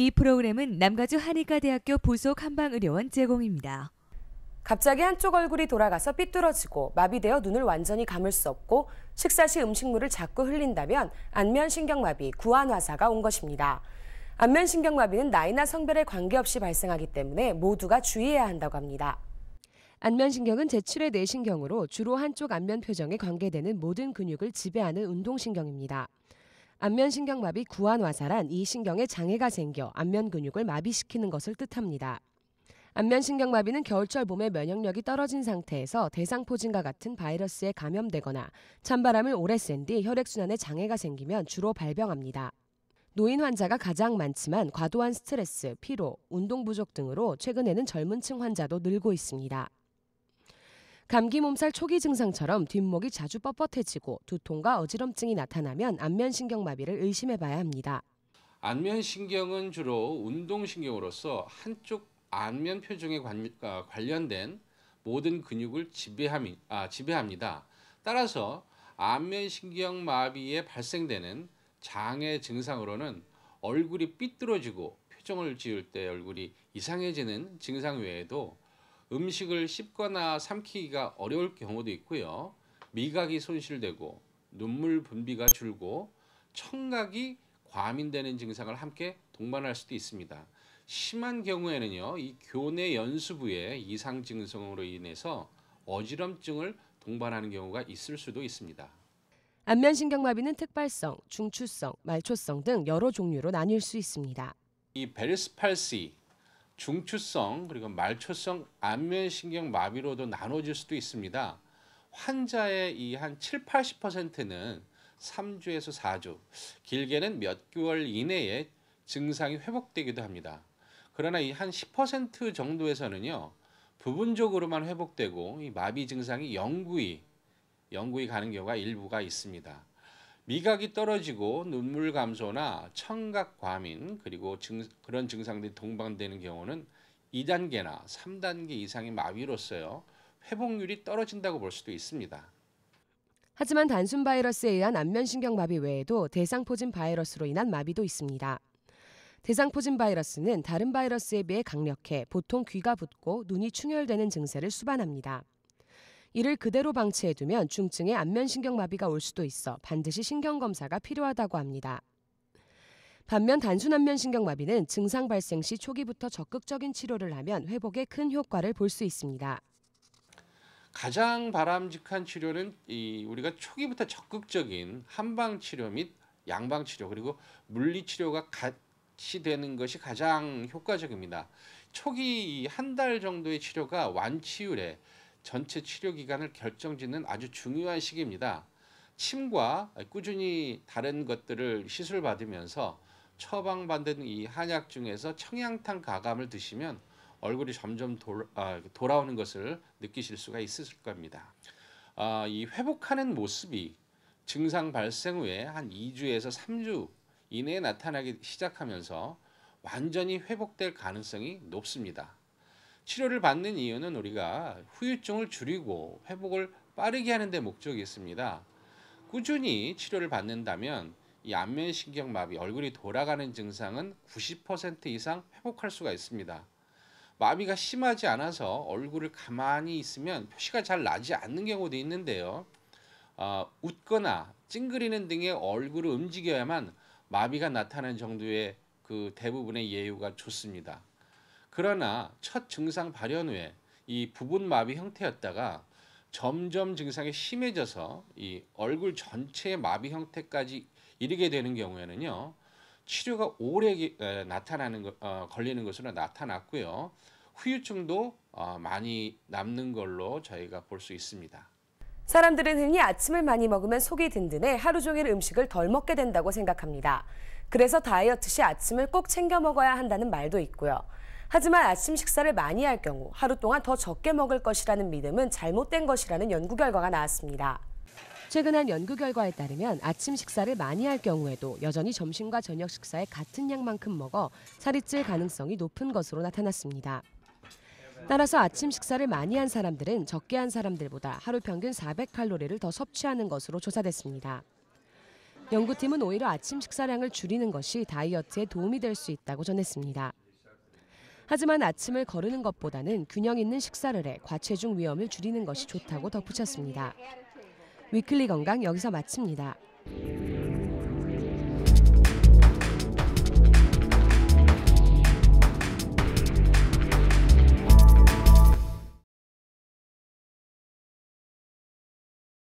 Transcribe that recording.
이 프로그램은 남가주 한의과대학교 부속 한방의료원 제공입니다. 갑자기 한쪽 얼굴이 돌아가서 삐뚤어지고 마비되어 눈을 완전히 감을 수 없고 식사 시 음식물을 자꾸 흘린다면 안면신경마비, 구안화사가 온 것입니다. 안면신경마비는 나이나 성별에 관계없이 발생하기 때문에 모두가 주의해야 한다고 합니다. 안면신경은 제7의 뇌신경으로 주로 한쪽 안면 표정에 관계되는 모든 근육을 지배하는 운동신경입니다. 안면신경마비 구안와사란 이 신경에 장애가 생겨 안면 근육을 마비시키는 것을 뜻합니다. 안면신경마비는 겨울철 몸의 면역력이 떨어진 상태에서 대상포진과 같은 바이러스에 감염되거나 찬바람을 오래 쐰뒤 혈액순환에 장애가 생기면 주로 발병합니다. 노인 환자가 가장 많지만 과도한 스트레스, 피로, 운동 부족 등으로 최근에는 젊은 층 환자도 늘고 있습니다. 감기 몸살 초기 증상처럼 뒷목이 자주 뻣뻣해지고 두통과 어지럼증이 나타나면 안면신경마비를 의심해봐야 합니다. 안면신경은 주로 운동신경으로서 한쪽 안면 표정에 아, 관련된 모든 근육을 지배함이, 아, 지배합니다. 따라서 안면신경 마비에 발생되는 장애 증상으로는 얼굴이 삐뚤어지고 표정을 지을 때 얼굴이 이상해지는 증상 외에도 음식을 씹거나 삼키기가 어려울 경우도 있고요. 미각이 손실되고 눈물 분비가 줄고 청각이 과민되는 증상을 함께 동반할 수도 있습니다. 심한 경우에는요. 이 교내 연수부의 이상 증상으로 인해서 어지럼증을 동반하는 경우가 있을 수도 있습니다. 안면신경마비는 특발성, 중추성, 말초성 등 여러 종류로 나뉠 수 있습니다. 이베스팔시 중추성 그리고 말초성 안면신경 마비로도 나눠질 수도 있습니다. 환자의 이 한 7, 80%는 3주에서 4주, 길게는 몇 개월 이내에 증상이 회복되기도 합니다. 그러나 이 한 10% 정도에서는요. 부분적으로만 회복되고 이 마비 증상이 영구히 영구히 가는 경우가 일부가 있습니다. 미각이 떨어지고 눈물 감소나 청각 과민 그리고 증, 그런 증상들이 동반되는 경우는 2단계나 3단계 이상의 마비로서요. 회복률이 떨어진다고 볼 수도 있습니다. 하지만 단순 바이러스에 의한 안면신경 마비 외에도 대상포진 바이러스로 인한 마비도 있습니다. 대상포진 바이러스는 다른 바이러스에 비해 강력해 보통 귀가 붓고 눈이 충혈되는 증세를 수반합니다. 이를 그대로 방치해두면 중증의 안면신경마비가 올 수도 있어 반드시 신경검사가 필요하다고 합니다. 반면 단순 안면신경마비는 증상 발생 시 초기부터 적극적인 치료를 하면 회복에 큰 효과를 볼 수 있습니다. 가장 바람직한 치료는 이 우리가 초기부터 적극적인 한방 치료 및 양방 치료 그리고 물리 치료가 같이 되는 것이 가장 효과적입니다. 초기 한 달 정도의 치료가 완치율에 전체 치료 기간을 결정짓는 아주 중요한 시기입니다. 침과 꾸준히 다른 것들을 시술 받으면서 처방받은 이 한약 중에서 청양탕 가감을 드시면 얼굴이 점점 돌, 아, 돌아오는 것을 느끼실 수가 있으실 겁니다. 아, 이 회복하는 모습이 증상 발생 후에 한 2주에서 3주 이내에 나타나기 시작하면서 완전히 회복될 가능성이 높습니다. 치료를 받는 이유는 우리가 후유증을 줄이고 회복을 빠르게 하는 데 목적이 있습니다. 꾸준히 치료를 받는다면 이 안면신경마비, 얼굴이 돌아가는 증상은 90% 이상 회복할 수가 있습니다. 마비가 심하지 않아서 얼굴을 가만히 있으면 표시가 잘 나지 않는 경우도 있는데요. 어, 웃거나 찡그리는 등의 얼굴을 움직여야만 마비가 나타나는 정도의 그 대부분의 예후가 좋습니다. 그러나 첫 증상 발현 후에 이 부분 마비 형태였다가 점점 증상이 심해져서 이 얼굴 전체의 마비 형태까지 이르게 되는 경우에는요 치료가 오래 에, 나타나는 거, 어, 걸리는 것으로 나타났고요 후유증도 어, 많이 남는 걸로 저희가 볼 수 있습니다. 사람들은 흔히 아침을 많이 먹으면 속이 든든해 하루 종일 음식을 덜 먹게 된다고 생각합니다. 그래서 다이어트 시 아침을 꼭 챙겨 먹어야 한다는 말도 있고요. 하지만 아침 식사를 많이 할 경우 하루 동안 더 적게 먹을 것이라는 믿음은 잘못된 것이라는 연구 결과가 나왔습니다. 최근한 연구 결과에 따르면 아침 식사를 많이 할 경우에도 여전히 점심과 저녁 식사의 같은 양만큼 먹어 살이 찔 가능성이 높은 것으로 나타났습니다. 따라서 아침 식사를 많이 한 사람들은 적게 한 사람들보다 하루 평균 400칼로리를 더 섭취하는 것으로 조사됐습니다. 연구팀은 오히려 아침 식사량을 줄이는 것이 다이어트에 도움이 될 수 있다고 전했습니다. 하지만 아침을 거르는 것보다는 균형 있는 식사를 해 과체중 위험을 줄이는 것이 좋다고 덧붙였습니다. 위클리 건강 여기서 마칩니다.